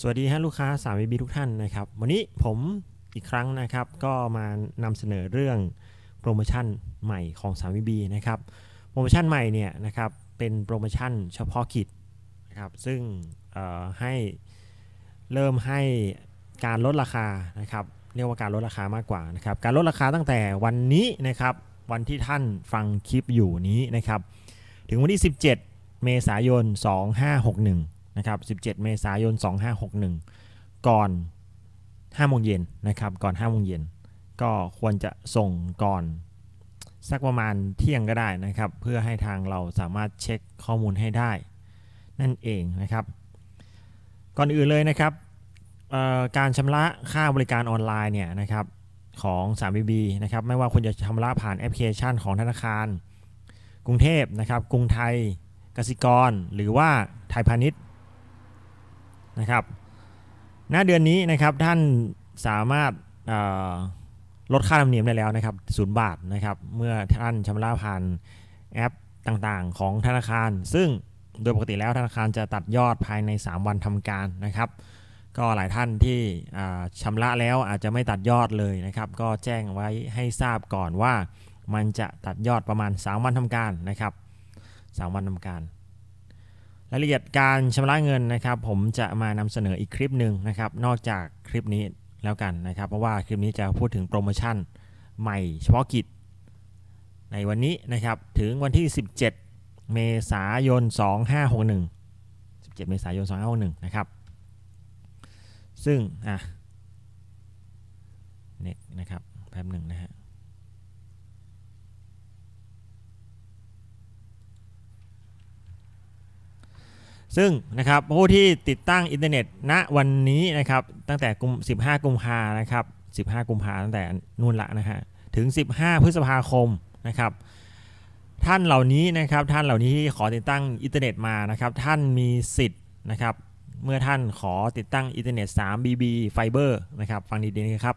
สวัสดีฮะลูกค้าสามีบีทุกท่านนะครับวันนี้ผมอีกครั้งนะครับก็มานำเสนอเรื่องโปรโมชั่นใหม่ของสามีบีนะครับโปรโมชั่นใหม่เนี่ยนะครับเป็นโปรโมชั่นเฉพาะกิจนะครับซึ่งให้เริ่มให้การลดราคานะครับเรียกว่าการลดราคามากกว่านะครับการลดราคาตั้งแต่วันนี้นะครับวันที่ท่านฟังคลิปอยู่นี้นะครับถึงวันที่ 17เมษายน2561นะครับ 17 เมษายน 2561 ก่อน 5 โมงเย็นนะครับ ก่อน5โมงเย็น ก็ควรจะส่งก่อน สักประมาณเที่ยงก็ได้นะครับ เพื่อให้ทางเราสามารถเช็คข้อมูลให้ได้นั่นเองนะครับก่อนอื่นเลยนะครับการชำระค่าบริการออนไลน์เนี่ยนะครับของ 3BB นะครับไม่ว่าคุณจะชำระผ่านแอปพลิเคชันของธนาคาร กรุงเทพนะครับกรุงไทย กสิกรหรือว่าไทยพาณิชย์นะครับหน้าเดือนนี้นะครับท่านสามารถลดค่าธรรมเนียมได้แล้วนะครับศูนย์บาทนะครับเมื่อท่านชำระผ่านแอปต่างๆของธนาคาร ซึ่งโดยปกติแล้วธนาคารจะตัดยอดภายใน 3 วันทำการนะครับก็หลายท่านที่ชำระแล้วอาจจะไม่ตัดยอดเลยนะครับก็แจ้งไว้ให้ทราบก่อนว่า มันจะตัดยอดประมาณ 3 วันทำการนะครับ3วันทำการรายละเอียดการชำระเงินนะครับ ผมจะมานำเสนออีกคลิปหนึ่งนะครับ นอกจากคลิปนี้แล้วกันนะครับ เพราะว่าคลิปนี้จะพูดถึงโปรโมชั่นใหม่เฉพาะกิจ ในวันนี้นะครับถึงวันที่ 17 เมษายน 2561 17เมษายน 2561 นะครับ ซึ่งอ่ะเน็ตนะครับแป๊บหนึ่งนะฮะซึ่งนะครับผู้ที่ติดตั้งอินเทอร์เน็ตณวันนี้นะครับตั้งแต่กุม15 กุมภานะครับ 15 กุมภาตั้งแต่นู่นละนะฮะถึง 15 พฤษภาคมนะครับท่านเหล่านี้นะครับท่านเหล่านี้ที่ขอติดตั้งอินเทอร์เน็ตมานะครับท่านมีสิทธิ์นะครับเมื่อท่านขอติดตั้งอินเทอร์เน็ต 3BB Fiber นะครับฟังดีๆนะครับ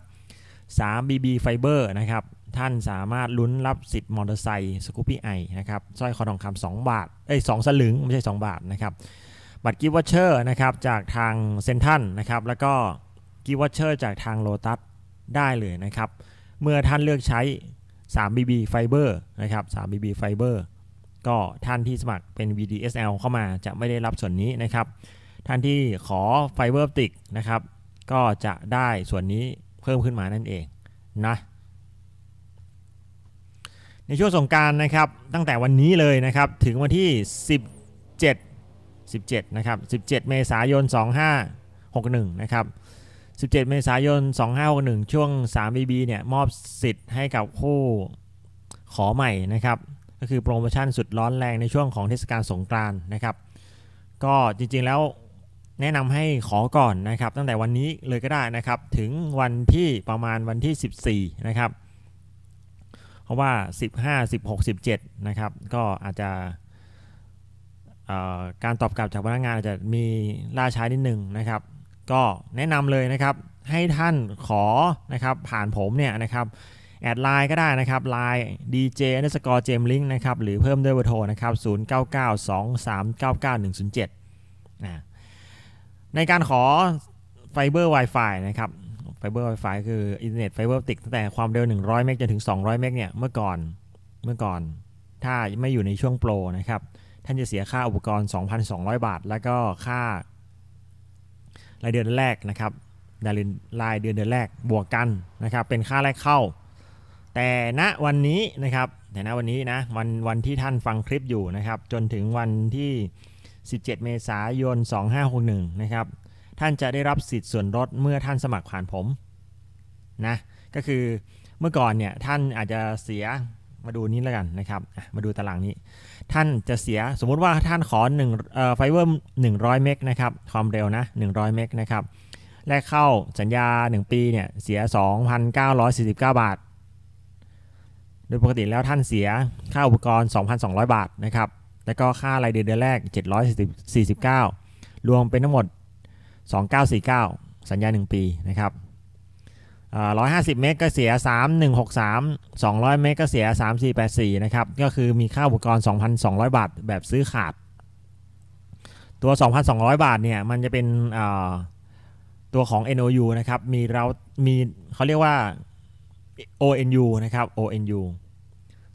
3BB Fiber นะครับท่านสามารถลุ้นรับสิทธิ์มอเตอร์ไซค์สกูปปี้ไอนะครับสร้อยคอทองคำสองบาทเอ้ยสองสลึงไม่ใช่ 2 บาทนะครับบัตรกิฟต์วอเชอร์นะครับจากทางเซนทันนะครับแล้วก็กิฟต์วอเชอร์จากทางโลตัสได้เลยนะครับ เมื่อท่านเลือกใช้ 3BB Fiber นะครับ 3BB Fiber ก็ท่านที่สมัครเป็น VDSL เข้ามาจะไม่ได้รับส่วนนี้นะครับ ท่านที่ขอไฟเบอร์ติกนะครับก็จะได้ส่วนนี้เพิ่มขึ้นมานั่นเองนะในช่วงสงการนะครับตั้งแต่วันนี้เลยนะครับถึงวันที่ 17 17นะครับ17 เมษายน 2561 นะครับ 17 เมษายน 2561 ช่วง 3BB เนี่ยมอบสิทธิ์ให้กับผู้ขอใหม่นะครับ ก็คือโปรโมชั่นสุดร้อนแรงในช่วงของเทศกาลสงกรานต์นะครับ ก็จริงๆแล้วแนะนำให้ขอก่อนนะครับ ตั้งแต่วันนี้เลยก็ได้นะครับ ถึงวันที่ประมาณวันที่ 14 นะครับ เพราะว่า 15 16 17 นะครับ ก็อาจจะการตอบกลับจากพนักงานอาจจะมีล่าช้านิดหนึ่งนะครับ ก็แนะนำเลยนะครับให้ท่านขอนะครับผ่านผมเนี่ยนะครับ แอดไลน์ก็ได้นะครับไลน์ dj เจน e r s c o r e j a m l นะครับ หรือเพิ่มด้วยเบอร์โทรนะครับ 0992399107นะในการขอไฟเบอร์ Wi-Fi นะครับไฟเบอร์ Wi-Fi คืออินเทอร์เน็ตไฟเบอร์ติกตั้งแต่ความเร็ว100เมกจนถึง 200เมกเนี่ยเมื่อก่อน เมื่อก่อน ถ้าไม่อยู่ในช่วงโปรนะครับท่านจะเสียค่าอุปกรณ์ 2,200 บาท แล้วก็ค่ารายเดือนแรกนะครับรายรายเดือนเดือนแรกบวกกันนะครับ เป็นค่าแรกเข้า แต่ณวันนี้นะครับแต่ณวันนี้นะ วันวันที่ท่านฟังคลิปอยู่นะครับ จนถึงวันที่ 17 เมษายน 2561 นะครับ ท่านจะได้รับสิทธิ์ส่วนลดเมื่อท่านสมัครผ่านผมนะ ก็คือเมื่อก่อนเนี่ยท่านอาจจะเสียมาดูนี้แล้วกันนะครับ มาดูตารางนี้ ท่านจะเสีย สมมุติว่าท่านขอ1ไฟเบอร์100เมกนะครับ ความเร็วนะ 100เมกนะครับแลกเข้าสัญญา 1 ปี เนี่ย เสีย 2,949 บาท โดยปกติแล้วท่านเสียค่าอุปกรณ์ 2,200 บาทนะครับ แล้วก็ค่ารายเดือนเดือนแรก 749 รวมเป็นทั้งหมด 2949 สัญญา 1 ปีนะครับร้อยห้าสิบเมตรก็เสียสามหนึ่งหกสามสองร้อยเมตรก็เสียสามสี่แปดสี่นะครับ ก็คือมีค่าอุปกรณ์สองพันสองร้อยบาทแบบซื้อขาด ตัวสองพันสองร้อยบาทเนี่ย มันจะเป็นตัวของ NOU นะครับมีเรา มีเขาเรียกว่า ONU นะครับ ONU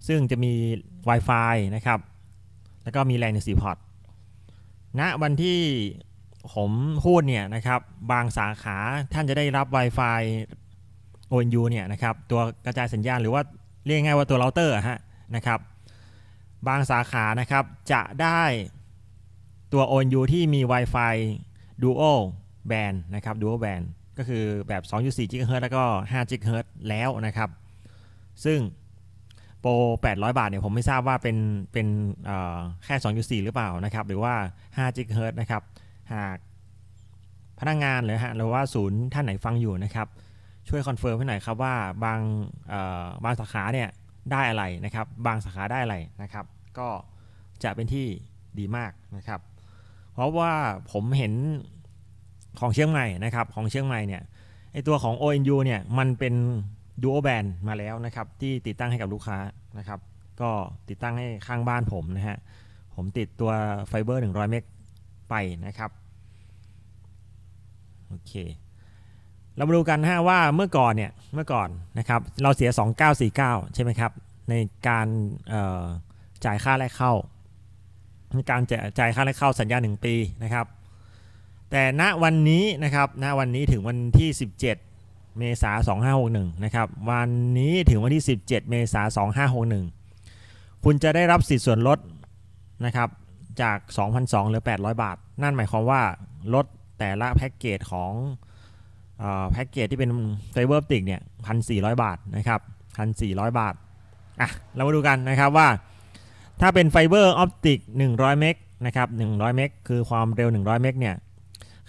ซึ่งจะมี Wi-Fi นะครับ แล้วก็มีแรงหนึ่งสี่พอร์ตณวันที่ผมพูดเนี่ยนะครับ บางสาขาท่านจะได้รับ Wi-Fi ONU เนี่ยนะครับตัวกระจายสัญญาณหรือว่าเรียกง่ายว่าตัวเราเตอร์ฮะนะครับ บางสาขานะครับจะได้ตัว ONU ที่มี Wi-Fi Duo Band นะครับ Duo Band ก็คือแบบ 2.4 GHz แล้วก็ 5 GHz แล้วนะครับ ซึ่งโปร800 บาทเนี่ยผมไม่ทราบว่าเป็นเป็นแค่ 2.4 หรือเปล่านะครับ หรือว่า 5 GHz นะครับ หากพนักงงานหรือหรือว่าศูนย์ท่านไหนฟังอยู่นะครับช่วยคอนเฟิร์มให้หน่อยครับว่าบางบางสาขาเนี่ยได้อะไรนะครับบางสาขาได้อะไรนะครับ ก็จะเป็นที่ดีมากนะครับ เพราะว่าผมเห็นของเชียงใหม่นะครับ ของเชียงใหม่เนี่ยไอตัวของ ONU เนี่ยมันเป็นดูโอแบนมาแล้วนะครับที่ติดตั้งให้กับลูกค้านะครับ ก็ติดตั้งให้ข้างบ้านผมนะฮะผมติดตัวไฟเบอร์100เมกไปนะครับโอเคเรามาดูกันฮะว่าเมื่อก่อนเนี่ยเมื่อก่อนนะครับเราเสีย 2949 ใช่ไหมครับ ในการจ่ายค่าแรกเข้า ในการจ่ายค่าแรกเข้าสัญญา 1 ปีนะครับ แต่ณวันนี้นะครับณวันนี้ถึงวันที่ 17 เมษายน 2561 นะครับวันนี้ถึงวันที่ 17 เมษายน 2561 คุณจะได้รับสิทธิส่วนลดนะครับจาก 2,200หรือ 800 บาท นั่นหมายความว่าลดแต่ละแพ็กเกจของแพ็กเกจที่เป็นไฟเบอร์ออปติกเนี่ยพันสี่ร้อยบาท นะครับพันสี่ร้อยบาท อ่ะเรามาดูกันนะครับว่า ถ้าเป็นไฟเบอร์ออปติกหนึ่งร้อยเมกนะครับหนึ่งร้อยเมกคือความเร็วหนึ่งร้อยเมกเนี่ย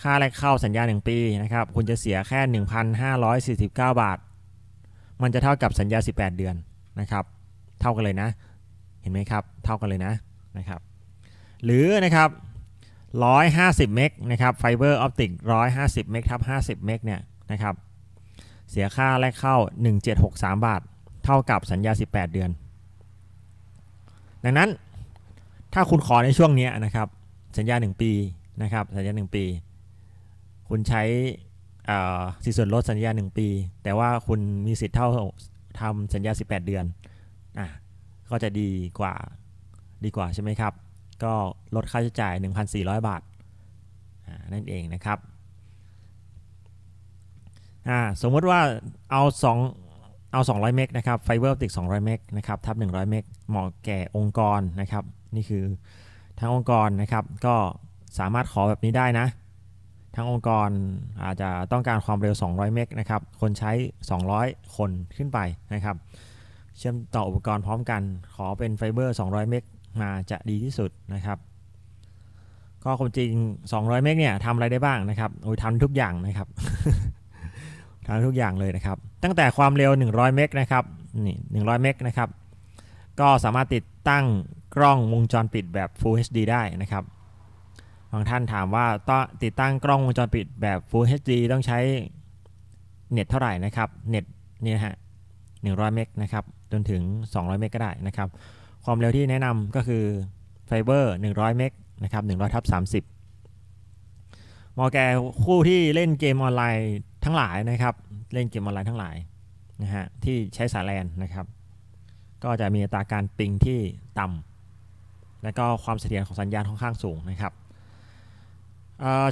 ค่าแรกเข้าสัญญา 1 ปีนะครับ คุณจะเสียแค่ 1,549 บาท มันจะเท่ากับสัญญา 18 เดือนนะครับ เท่ากันเลยนะ เห็นไหมครับ เท่ากันเลยนะนะครับ หรือนะครับ150 เมกนะครับไฟเบอร์ ออปติก150เมกทับ50 เมกเนี่ยนะครับเสียค่าแรกเข้า 1763 บาท เท่ากับสัญญา 18 เดือน ดังนั้นถ้าคุณขอในช่วงนี้นะครับสัญญา 1 ปี นะครับสัญญา 1 ปี คุณใช้สิส่วนลดสัญญา 1 ปี แต่ว่าคุณมีสิทธิ์ เท่าทำสัญญา 18 เดือนอ่ะก็จะดีกว่าดีกว่า ใช่ไหมครับก็ลดค่าใช้จ่าย 1,400 บาท นั่นเองนะครับ สมมติว่า เอา 2 เอา 200 เมกนะครับ ไฟเบอร์ติก200 เมกนะครับทับ 100 เมกเหมาะแก่องค์กรนะครับ นี่คือ ทั้งองค์กรนะครับ ก็สามารถขอแบบนี้ได้นะ ทั้งองค์กรอาจจะต้องการความเร็ว 200 เมกนะครับ คนใช้ 200 คนขึ้นไปนะครับ เชื่อมต่ออุปกรณ์พร้อมกัน ขอเป็นไฟเบอร์ 200 เมกมาจะดีที่สุดนะครับก็ความจริง 200 เมกเนี่ยทำอะไรได้บ้างนะครับโอ้ยทำทุกอย่างนะครับทำทุกอย่างเลยนะครับ ตั้งแต่ความเร็ว 100 เมกนะครับ นี่ 100 เมกนะครับ ก็สามารถติดตั้งกล้องวงจรปิดแบบ Full HD ได้นะครับ บางท่านถามว่าต้องติดตั้งกล้องวงจรปิดแบบ Full HD ต้องใช้เน็ตเท่าไหร่นะครับ เน็ตนี่ฮะ 100 เมกนะครับ จนถึง 200 เมกก็ได้นะครับความเร็วที่แนะนำก็คือไฟเบอร์ 100 เมก นะครับ 100ทับ30 มอแกคู่ที่เล่นเกมออนไลน์ทั้งหลายนะครับ เล่นเกมออนไลน์ทั้งหลายนะฮะ ที่ใช้สายแลนนะครับ ก็จะมีอัตราการปิงที่ต่ำและก็ความเสถียรของสัญญาณค่อนข้างสูงนะครับ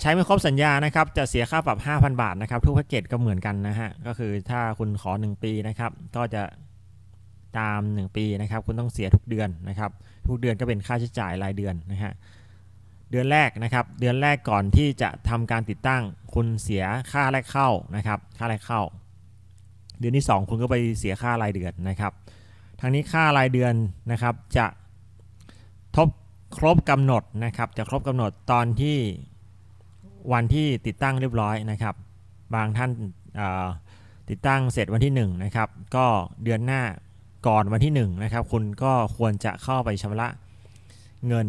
ใช้ไม่ครบสัญญา นะครับ จะเสียค่าปรับ 5,000 บาทนะครับ ทุกแพ็กเกจก็เหมือนกันนะฮะ ก็คือถ้าคุณขอ 1 ปีนะครับ ก็จะตาม 1 ปีนะครับคุณต้องเสียทุกเดือนนะครับ ทุกเดือนก็เป็นค่าใช้จ่ายรายเดือนนะฮะเดือนแรกนะครับเดือนแรกก่อนที่จะทำการติดตั้งคุณเสียค่าแรกเข้านะครับค่าแรกเข้า เดือนที่ 2 คุณก็ไปเสียค่ารายเดือนนะครับทางนี้ค่ารายเดือนนะครับจะทบครบกำหนดนะครับจะครบกำหนดตอนที่วันที่ติดตั้งเรียบร้อยนะครับบางท่านติดตั้ง เสร็จ วันที่1นะครับก็เดือนหน้าก่อนวันที่ 1 นะครับคุณก็ควรจะเข้าไปชำระเงิน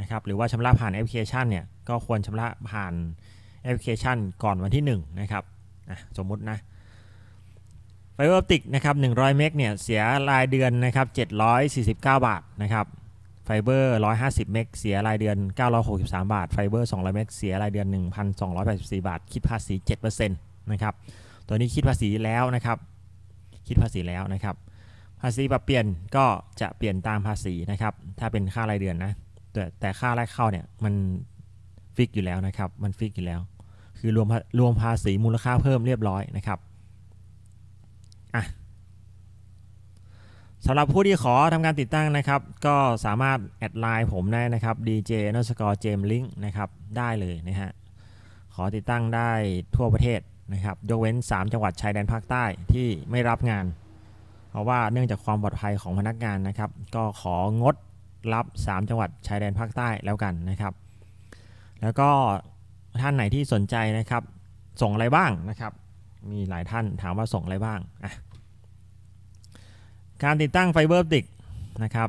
นะครับ หรือว่าชำระผ่านแอปพลิเคชันเนี่ยก็ควรชำระผ่านแอปพลิเคชันก่อนวันที่ 1 นะครับสมมุตินะไฟเบอร์ออปติกนะครับ100 เมกเนี่ยเสียรายเดือนนะครับ749 บาท นะครับไฟเบอร์150เมกเสียรายเดือน963บาทไฟเบอร์200เมกเสียรายเดือน1,284บาทคิดภาษี7%นะครับตัวนี้คิดภาษีแล้วนะครับ คิดภาษีแล้วนะครับภาษีปรับเปลี่ยนก็จะเปลี่ยนตามภาษีนะครับ ถ้าเป็นค่ารายเดือนนะ แต่แต่ค่าแรกเข้าเนี่ยมันฟิกอยู่แล้วนะครับ มันฟิกอยู่แล้ว คือรวมรวมภาษีมูลค่าเพิ่มเรียบร้อยนะครับ อ่ะสำหรับผู้ที่ขอทำการติดตั้งนะครับ ก็สามารถแอดไลน์ผมได้นะครับ dj n o s c o r e j a m link นะครับ ได้เลยนะฮะ ขอติดตั้งได้ทั่วประเทศนะครับ ยกเว้น 3 จังหวัดชายแดนภาคใต้ที่ไม่รับงานราะว่าเนื่องจากความปลอดภัยของพนักงานนะครับ ก็ของดรับ 3 จังหวัดชายแดนภาคใต้แล้วกันนะครับ แล้วก็ท่านไหนที่สนใจนะครับ ส่งอะไรบ้างนะครับ มีหลายท่านถามว่าส่งอะไรบ้างอ่ะการติดตั้งไฟเบอร์ออปติกนะครับ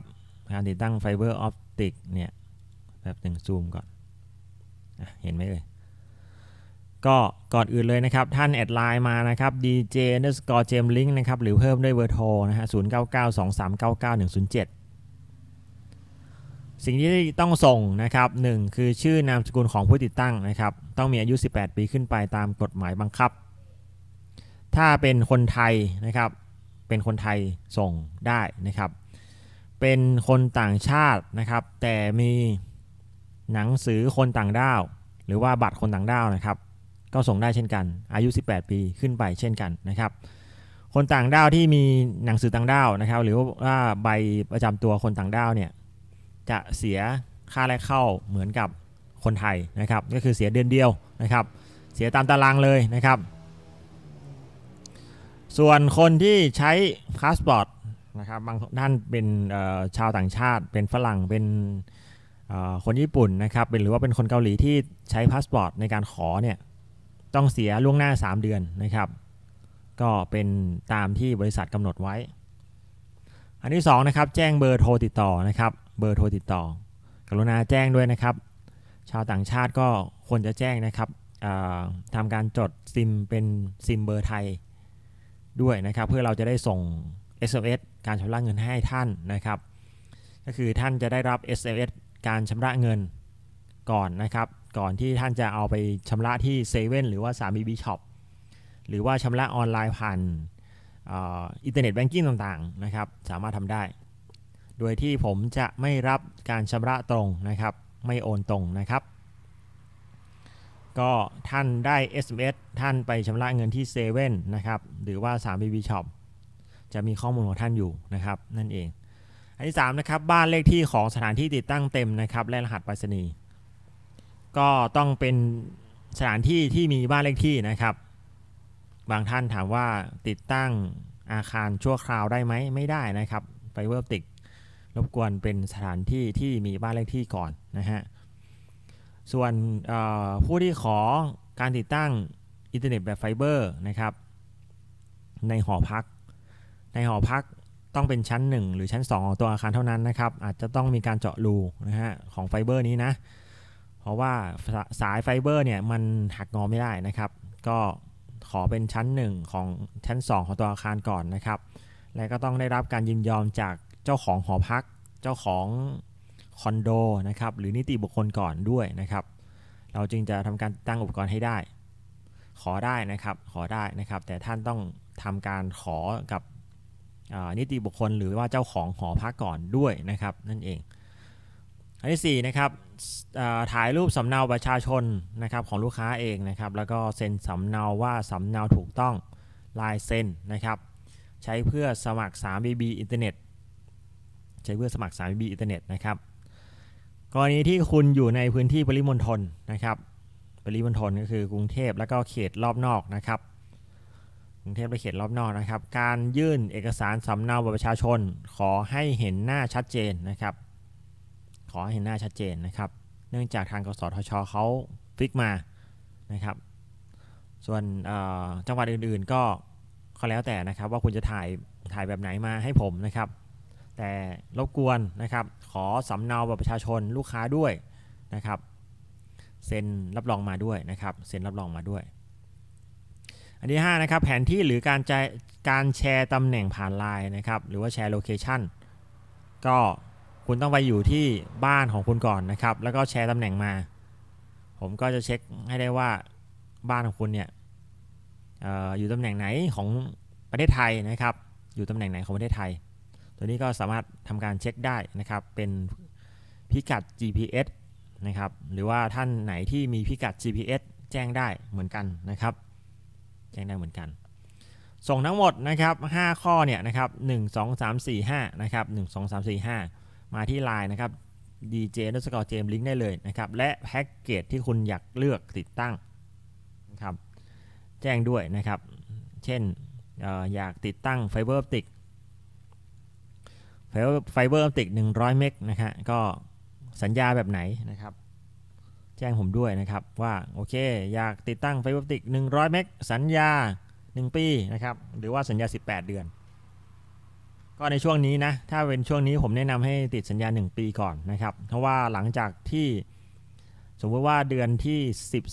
การติดตั้งไฟเบอร์ออปติกเนี่ย แบบหนึ่งซูมก่อนอเห็นไหมเลยก็ก่อนอื่นเลยนะครับ ท่านแอดไลน์มานะครับ dj underscore j a m link นะครับหรือเพิ่มด้วยเบอร์โทรนะฮะ 0992399107สสิ่งที่ต้องส่งนะครับหนึ่งคือชื่อนามสกุลของผู้ติดตั้งนะครับ ต้องมีอายุ 18 ปีขึ้นไปตามกฎหมายบังคับ ถ้าเป็นคนไทยนะครับ เป็นคนไทยส่งได้นะครับ เป็นคนต่างชาตินะครับ แต่มีหนังสือคนต่างด้าว หรือว่าบัตรคนต่างด้าวนะครับก็ส่งได้เช่นกัน อายุ 18ปี ขึ้นไปเช่นกันนะครับ คนต่างด้าวที่มีหนังสือต่างด้าวนะครับ หรือว่าใบประจำตัวคนต่างด้าวเนี่ย จะเสียค่าแรกเข้าเหมือนกับคนไทยนะครับ ก็คือเสียเดือนเดียวนะครับ เสียตามตารางเลยนะครับ ส่วนคนที่ใช้พาสปอร์ตนะครับบางท่านเป็นชาวต่างชาติ เป็นฝรั่ง เป็นคนญี่ปุ่นนะครับเป็นหรือว่าเป็นคนเกาหลีที่ใช้พาสปอร์ตในการขอเนี่ยต้องเสียล่วงหน้า 3 เดือนนะครับ ก็เป็นตามที่บริษัทกำหนดไว้ อันที่2นะครับ แจ้งเบอร์โทรติดต่อนะครับเบอร์โทรติดต่อ กรุณาแจ้งด้วยนะครับ ชาวต่างชาติก็ควรจะแจ้งนะครับทำการจดซิม เป็นซิมเบอร์ไทย ด้วยนะครับ เพื่อเราจะได้ส่ง SMS การชำระเงินให้ท่านนะครับ ก็คือท่านจะได้รับ SMS การชำระเงินก่อนนะครับก่อนที่ท่านจะเอาไปชำระที่เซเว่นหรือว่าสามีบีช็อปหรือว่าชำระออนไลน์ผ่านอินเทอร์เน็ตแบงกิ้งต่างๆนะครับสามารถทำได้ โดยที่ผมจะไม่รับการชำระตรงนะครับไม่โอนตรงนะครับ ก็ท่านได้ SMS ท่านไปชำระเงินที่เซเว่นนะครับหรือว่า3 b b Shop จะมีข้อมูลของท่านอยู่นะครับนั่นเอง อันที่3นะครับบ้านเลขที่ของสถานที่ติดตั้งเต็มนะครับและรหัสไปรษณีย์ก็ต้องเป็นสถานที่ที่มีบ้านเลขที่นะครับ บางท่านถามว่าติดตั้งอาคารชั่วคราวได้ไหม ไม่ได้นะครับไฟเบอร์ติกรบกวนเป็นสถานที่ที่มีบ้านเลขที่ก่อนนะฮะ ส่วนผู้ที่ขอการติดตั้งอินเทอร์เน็ตแบบไฟเบอร์ นะครับ ในหอพัก ในหอพักต้องเป็นชั้น 1 หรือชั้น2ของตัวอาคารเท่านั้นนะครับ อาจจะต้องมีการเจาะรูนะฮะของไฟเบอร์นี้นะราะว่าสายไฟเบอร์เนี่ยมันหักงอไม่ได้นะครับ ก็ขอเป็นชั้น1ของชั้น2 ของตัวอาคารก่อนนะครับ และก็ต้องได้รับการยินยอมจากเจ้าของหอพักเจ้าของคอนโดนะครับหรือนิติบุคคลก่อนด้วยนะครับ เราจึงจะทำการตั้งอุปกรณ์ให้ได้ ขอได้นะครับขอได้นะครับ แต่ท่านต้องทำการขอกับนิติบุคคลหรือว่าเจ้าของหอพักก่อนด้วยนะครับ นั่นเองอันที่4นะครับถ่ายรูปสำเนาประชาชนนะครับของลูกค้าเองนะครับ แล้วก็เซ็นสำเนาว่าสำเนาถูกต้องลายเซ็นนะครับ ใช้เพื่อสมัคร 3BB อินเทอร์เน็ต ใช้เพื่อสมัคร 3BB อินเทอร์เน็ตนะครับ กรณีที่คุณอยู่ในพื้นที่ปริมณฑลนะครับ ปริมณฑลก็คือกรุงเทพและก็เขตรอบนอกนะครับ กรุงเทพและเขตรอบนอกนะครับ การยื่นเอกสารสำเนาบัตรประชาชนขอให้เห็นหน้าชัดเจนนะครับขอให้เห็นหน้าชัดเจนนะครับ เนื่องจากทางกสทชเขาฟิกมานะครับ ส่วนจังหวัดอื่นๆ ก็ก็แล้วแต่นะครับว่าคุณจะถ่ายถ่ายแบบไหนมาให้ผมนะครับ แต่รบกวนนะครับ ขอสำเนาบัตรประชาชนลูกค้าด้วย นะครับ เซ็นรับรองมาด้วยนะครับ เซ็นรับรองมาด้วย อันที่5นะครับแผนที่หรือการการแชร์ตำแหน่งผ่านไลน์นะครับหรือว่าแชร์โลเคชันก็คุณต้องไปอยู่ที่บ้านของคุณก่อนนะครับ แล้วก็แชร์ตำแหน่งมา ผมก็จะเช็คให้ได้ว่าบ้านของคุณเนี่ยออยู่ตำแหน่งไหนของประเทศไทยนะครับ อยู่ตำแหน่งไหนของประเทศไทย ตัวนี้ก็สามารถทำการเช็คได้นะครับ เป็นพิกัด GPS นะครับ หรือว่าท่านไหนที่มีพิกัด GPS แจ้งได้เหมือนกันนะครับ แจ้งได้เหมือนกัน ส่งทั้งหมดนะครับ5ข้อเนี่ยนะครับ1 2 3 4 5นะครับ1 2 3 4 5มาที่ Line นะครับ dj n u s c o r e j a m link ได้เลยนะครับและแพ็กเกจที่คุณอยากเลือกติดตั้งนะครับ แจ้งด้วยนะครับ เช่นออยากติดตั้งไฟเบอร์ออปติกไฟเบอร์ออปติก100 เมกนะฮะก็สัญญาแบบไหนนะครับ แจ้งผมด้วยนะครับ ว่าโอเคอยากติดตั้งไฟเบอร์ออปติก100 เมกสัญญา 1 ปีนะครับ หรือว่าสัญญา 18 เดือนก็ในช่วงนี้นะถ้าเป็นช่วงนี้ผมแนะนำให้ติดสัญญา 1 ปีก่อนนะครับเพราะว่าหลังจากที่สมมติว่าเดือนที่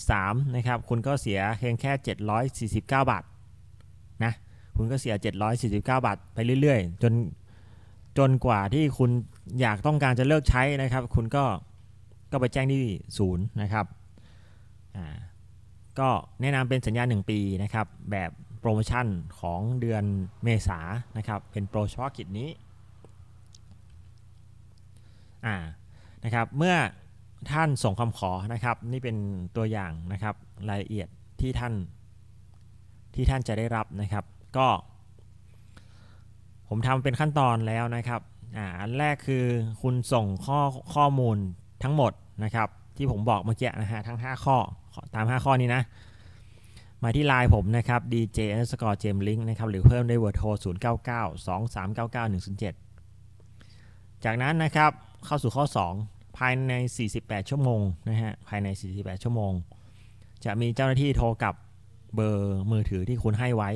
13นะครับคุณก็เสียเพียงแค่ 749 บาทนะคุณก็เสีย 749บาทไปเรื่อยๆ จนจนกว่าที่คุณอยากต้องการจะเลิกใช้นะครับ คุณก็ก็ไปแจ้งที่ศูนย์นะครับก็แนะนำเป็นสัญญา1 ปีนะครับแบบโปรโมชั่นของเดือนเมษานะครับ เป็นโปรเฉพาะกิจนี้อ่านะครับ เมื่อท่านส่งคำขอนะครับ นี่เป็นตัวอย่างนะครับรายละเอียดที่ท่านที่ท่านจะได้รับนะครับก็ ผมทำเป็นขั้นตอนแล้วนะครับอ่าอันแรกคือคุณส่งข้อข้อมูลทั้งหมดนะครับ ที่ผมบอกเมื่อกี้นะฮะทั้ง5ข้อตาม 5 ข้อนี้นะมาที่ไลน์ผมนะครับ dj a n d e r s c o r e j a m e s link นะครับ หรือเพิ่มได้เวอร์โทร 0 9 9 2 3 9 9 1 0 7 จากนั้นนะครับเข้าสู่ข้อ 2 ภายใน 48 ชั่วโมงนะฮะ ภายใน 48 ชั่วโมง จะมีเจ้าหน้าที่โทรกับเบอร์มือถือที่คุณให้ไว้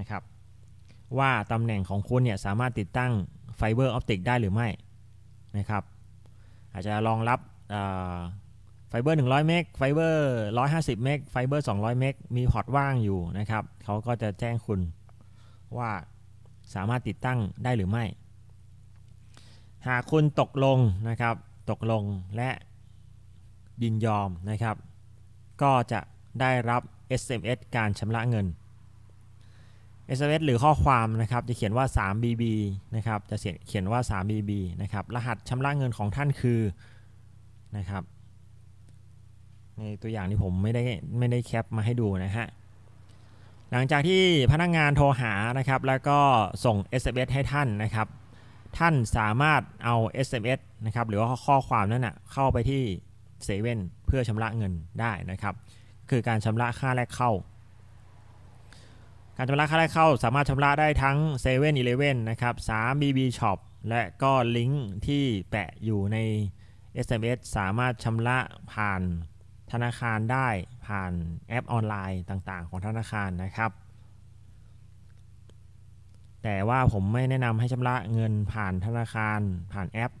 นะครับ ว่าตำแหน่งของคุณเนี่ยสามารถติดตั้ง ไฟเบอร์ออปติกได้หรือไม่นะครับ อาจจะรองรับไฟเบอร์100เมกไฟเบอร์150เมกไฟเบอร์200เมกมีพอร์ตว่างอยู่นะครับเขาก็จะแจ้งคุณว่าสามารถติดตั้งได้หรือไม่ หากคุณตกลงนะครับ ตกลงและยินยอมนะครับ ก็จะได้รับ SMS การชำระเงิน SMS หรือข้อความนะครับจะเขียนว่า 3BB นะครับ จะเขียนว่า 3BB นะครับ รหัสชำระเงินของท่านคือนะครับในตัวอย่างที่ผมไม่ได้ไม่ได้แคปมาให้ดูนะฮะหลังจากที่พนักงงานโทรหานะครับแล้วก็ส่ง SMS ให้ท่านนะครับ ท่านสามารถเอา SMS นะครับหรือว่าข้อความนั้นนะเข้าไปที่เซเว่นเพื่อชำระเงินได้นะครับ คือการชำระค่าแรกเข้า การชำระค่าแรกเข้าสามารถชำระได้ทั้งเซเว่นอีเลเว่นนะครับสามบีบีชอปและก็ลิงก์ที่แปะอยู่ใน SMS สามารถชำระผ่านธนาคารได้ผ่านแอปออนไลน์ต่างๆ ของธนาคารนะครับ แต่ว่าผมไม่แนะนำให้ชำระเงินผ่านธนาคารผ่านแอป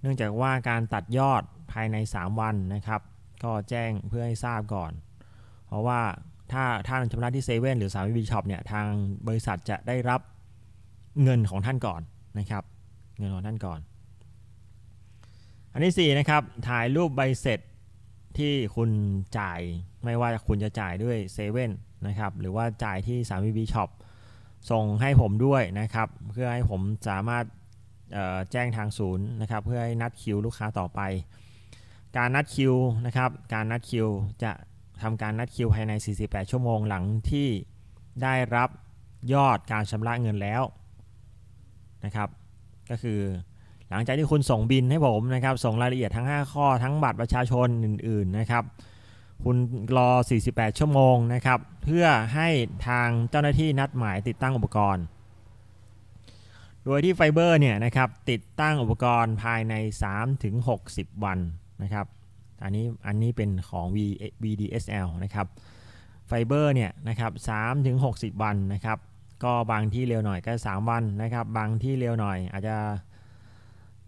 เนื่องจากว่าการตัดยอดภายใน 3 วันนะครับ ก็แจ้งเพื่อให้ทราบก่อน เพราะว่าถ้าท่านชำระที่เซเว่นหรือสามวีช็อปเนี่ยทางบริษัทจะได้รับเงินของท่านก่อนนะครับ เงินของท่านก่อน อันที่4นะครับ ถ่ายรูปใบเสร็จที่คุณจ่ายไม่ว่าคุณจะจ่ายด้วยเซเว่นนะครับ หรือว่าจ่ายที่สามีบีช็อปส่งให้ผมด้วยนะครับ เพื่อให้ผมสามารถแจ้งทางศูนย์นะครับเพื่อให้นัดคิวลูกค้าต่อไป การนัดคิวนะครับ การนัดคิวจะทำการนัดคิวภายใน 48 ชั่วโมงหลังที่ได้รับยอดการชำระเงินแล้วนะครับ ก็คือหลังจากที่คุณส่งบินให้ผมนะครับ ส่งรายละเอียดทั้ง 5 ข้อทั้งบัตรประชาชนอื่นๆนะครับ คุณรอ 48 ชั่วโมงนะครับ เพื่อให้ทางเจ้าหน้าที่นัดหมายติดตั้งอุปกรณ์ โดยที่ไฟเบอร์เนี่ยนะครับ ติดตั้งอุปกรณ์ภายใน3-60 วันนะครับ อันนี้อันนี้เป็นของ VDSL นะครับ ไฟเบอร์เนี่ยนะครับสามถึงหกสิบวันนะครับ ก็บางที่เร็วหน่อยก็ 3 วันนะครับ บางที่เร็วหน่อย อาจจะ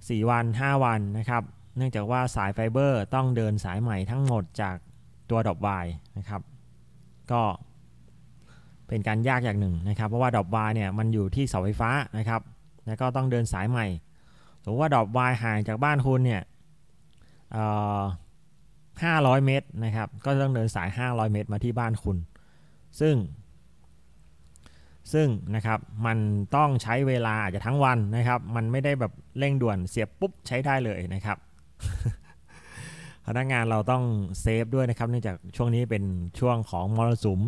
4 วัน 5 วันนะครับ เนื่องจากว่าสายไฟเบอร์ ต้องเดินสายใหม่ทั้งหมดจากตัวดอบวายนะครับ ก็เป็นการยากอย่างหนึ่งนะครับ เพราะว่า ดอบวายเนี่ยมันอยู่ที่เสาไฟฟ้านะครับแล้วก็ต้องเดินสายใหม่สมมติว่าดอบวายห่างจากบ้านคุณเนี่ยห้าร้อยเมตร นะครับ ก็ ต้องเดินสาย 500 เมตร มาที่บ้านคุณ ซึ่ง ซึ่ง นะครับ มันต้องใช้เวลาอาจจะทั้งวันนะครับ มันไม่ได้แบบเร่งด่วนเสียบปุ๊บใช้ได้เลยนะครับพนักงานเราต้องเซฟด้วยนะครับ เนื่องจากช่วงนี้เป็นช่วงของมรสุม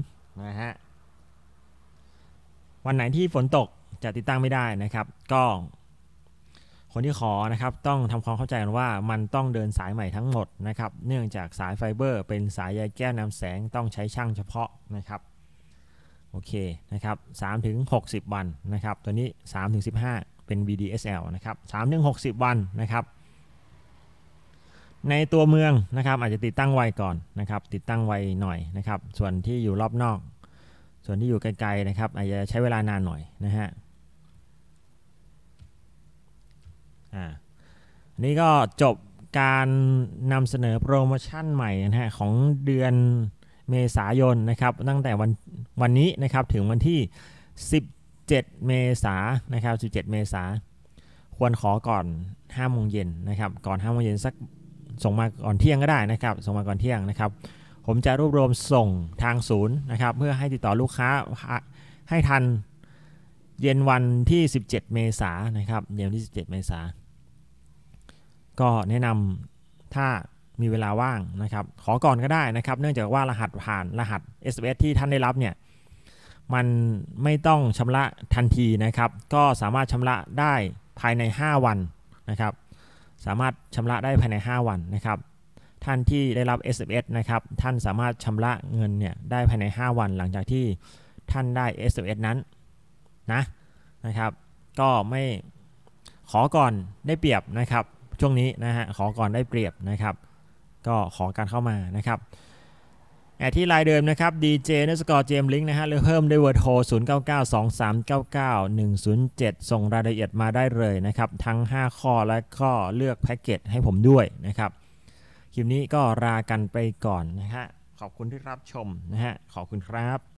นะฮะวันไหนที่ฝนตกจะติดตั้งไม่ได้นะครับ ก็คนที่ขอนะครับต้อง ทำความเข้าใจกันว่ามันต้องเดินสายใหม่ทั้งหมดนะครับ เนื่องจากสายไฟเบอร์ เป็นสายใยแก้วนำแสงต้องใช้ช่างเฉพาะนะครับโอเคนะครับ3-60วันนะครับ ตัวนี้3-15เป็น VDSL นะครับ3-60 วันนะครับ ในตัวเมืองนะครับอาจจะติดตั้งไว ก่อนนะครับ ติดตั้งไวหน่อยนะครับ ส่วนที่อยู่รอบนอก ส่วนที่อยู่ไกลๆนะครับอาจจะใช้เวลานานหน่อยนะฮะ อ่านี่ก็จบการนำเสนอโปรโมชั่นใหม่นะฮะของเดือนเมษายนนะครับ ตั้งแต่วันวันนี้นะครับถึงวันที่ 10 17 เมษายนนะครับ 17 เมษายน ควรขอก่อน5โมงเย็นนะครับ ก่อน5โมงเย็นสัก ส่งมา ก่อนเที่ยงก็ได้นะครับ ส่งมา ก่อนเที่ยงนะครับ ผมจะรวบรวมส่งทางศูนย์นะครับ เพื่อให้ติดต่อลูกค้า ให้ทันเย็นวันที่ 17 เมษายนนะครับเย็นที่17 เมษายน ก็แนะนำถ้ามีเวลาว่างนะครับ ขอก่อนก็ได้นะครับ เนื่องจากว่ารหัสผ่าน รหัส s อ s ที่ท่านได้รับเนี่ยมันไม่ต้องชำระทันทีนะครับ ก็สามารถชำระได้ภายใน 5 วันนะครับ สามารถชำระได้ภายใน 5 วันนะครับ ท่านที่ได้รับ s อ s นะครับ ท่านสามารถชำระเงินเนี่ยได้ภายใน 5 วันหลังจากที่ท่านได้ s อ s นั้นนะนะครับ ก็ไม่ขอก่อนได้เปรียบนะครับ ช่วงนี้นะฮะขอก่อนได้เปรียบนะครับ ก็ขอการเข้ามานะครับที่ไลน์เดิมนะครับ DJ นสกอร์เจมลิงนะฮะหรือเพิ่มด้วยเวอร์โทร0 9 9 2 3 9 9 1 0 7 ส่งรายละเอียดมาได้เลยนะครับ ทั้ง 5 ข้อและก็เลือกแพ็กเกจให้ผมด้วยนะครับ คลิปนี้ก็ลากันไปก่อนนะฮะขอบคุณที่รับชมนะฮะขอบคุณครับ